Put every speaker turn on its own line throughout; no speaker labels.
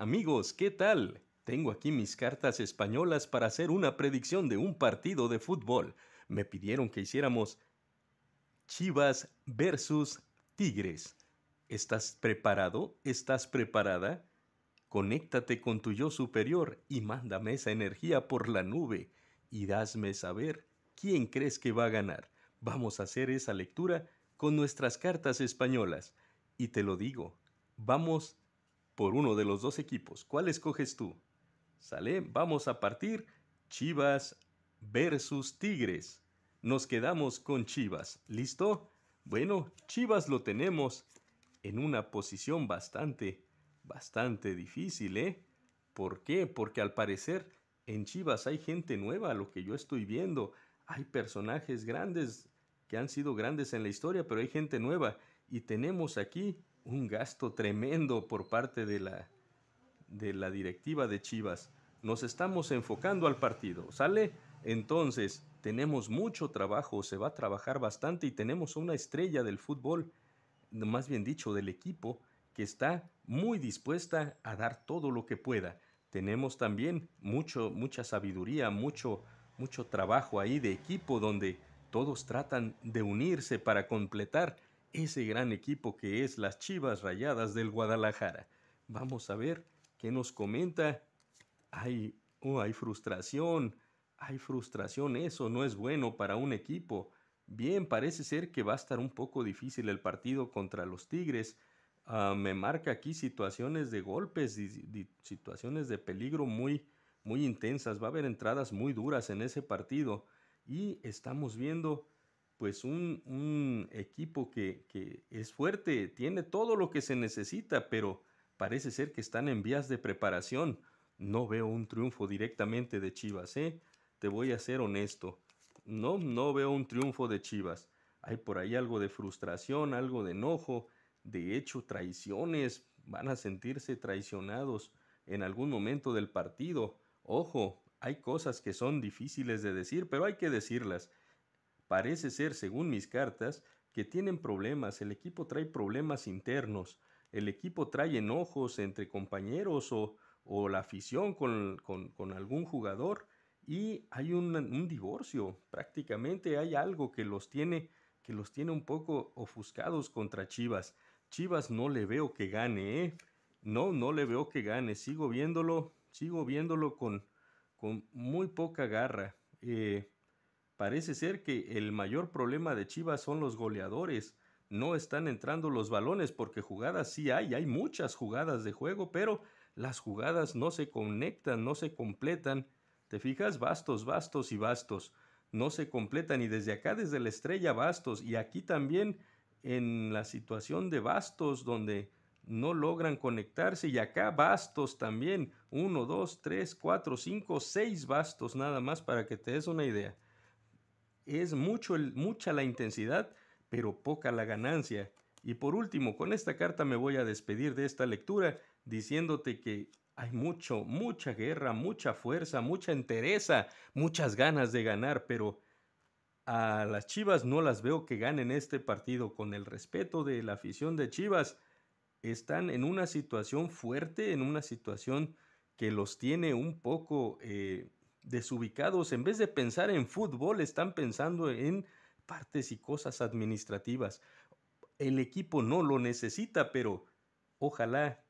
Amigos, ¿qué tal? Tengo aquí mis cartas españolas para hacer una predicción de un partido de fútbol. Me pidieron que hiciéramos Chivas versus Tigres. ¿Estás preparado? ¿Estás preparada? Conéctate con tu yo superior y mándame esa energía por la nube y dasme saber quién crees que va a ganar. Vamos a hacer esa lectura con nuestras cartas españolas. Y te lo digo, vamos por uno de los dos equipos. ¿Cuál escoges tú? ¿Sale? Vamos a partir Chivas versus Tigres. Nos quedamos con Chivas. ¿Listo? Bueno, Chivas lo tenemos en una posición bastante, bastante difícil, ¿eh? ¿Por qué? Porque al parecer en Chivas hay gente nueva, lo que yo estoy viendo. Hay personajes grandes que han sido grandes en la historia, pero hay gente nueva. Y tenemos aquí un gasto tremendo por parte de la, de la directiva de Chivas. Nos estamos enfocando al partido, ¿sale? Entonces, tenemos mucho trabajo, se va a trabajar bastante y tenemos una estrella del fútbol, más bien dicho, del equipo, que está muy dispuesta a dar todo lo que pueda. Tenemos también mucho, mucha sabiduría, mucho, mucho trabajo ahí de equipo donde todos tratan de unirse para completar ese gran equipo que es las Chivas Rayadas del Guadalajara. Vamos a ver qué nos comenta. Hay, oh, hay frustración, hay frustración, eso no es bueno para un equipo. Bien, parece ser que va a estar un poco difícil el partido contra los Tigres. Ah, me marca aquí situaciones de golpes situaciones de peligro muy, muy intensas. Va a haber entradas muy duras en ese partido. Y estamos viendo pues un, equipo que, es fuerte, tiene todo lo que se necesita, pero parece ser que están en vías de preparación. No veo un triunfo directamente de Chivas, ¿eh? Te voy a ser honesto. No, no veo un triunfo de Chivas. Hay por ahí algo de frustración, algo de enojo, de hecho traiciones. Van a sentirse traicionados en algún momento del partido. Ojo, hay cosas que son difíciles de decir, pero hay que decirlas. Parece ser, según mis cartas, que tienen problemas, el equipo trae problemas internos, el equipo trae enojos entre compañeros o, la afición con, algún jugador y hay un, divorcio, prácticamente hay algo que los tiene que los tiene un poco ofuscados contra Chivas. Chivas no le veo que gane, ¿eh? No, no le veo que gane, sigo viéndolo, sigo viéndolo con, con muy poca garra. Eh, Parece ser que el mayor problema de Chivas son los goleadores. No están entrando los balones porque jugadas sí hay, hay muchas jugadas de juego, pero las jugadas no se conectan, no se completan. ¿Te fijas? Bastos, bastos y bastos. No se completan y desde acá, desde la estrella, bastos. Y aquí también en la situación de bastos donde no logran conectarse y acá bastos también. Uno, dos, tres, cuatro, cinco, seis bastos nada más para que te des una idea. Es mucho mucha la intensidad, pero poca la ganancia. Y por último, con esta carta me voy a despedir de esta lectura diciéndote que hay mucho, mucha guerra, mucha fuerza, mucha entereza, muchas ganas de ganar, pero a las Chivas no las veo que ganen este partido. Con el respeto de la afición de Chivas, están en una situación fuerte, en una situación que los tiene un poco eh, desubicados, en vez de pensar en fútbol, están pensando en partes y cosas administrativas. El equipo no lo necesita, pero ojalá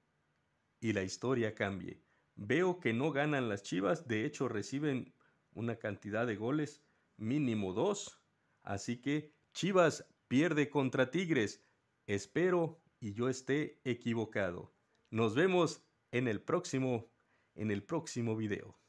y la historia cambie. Veo que no ganan las Chivas, de hecho reciben una cantidad de goles, mínimo dos. Así que Chivas pierde contra Tigres. Espero y yo esté equivocado. Nos vemos en el próximo en el próximo video.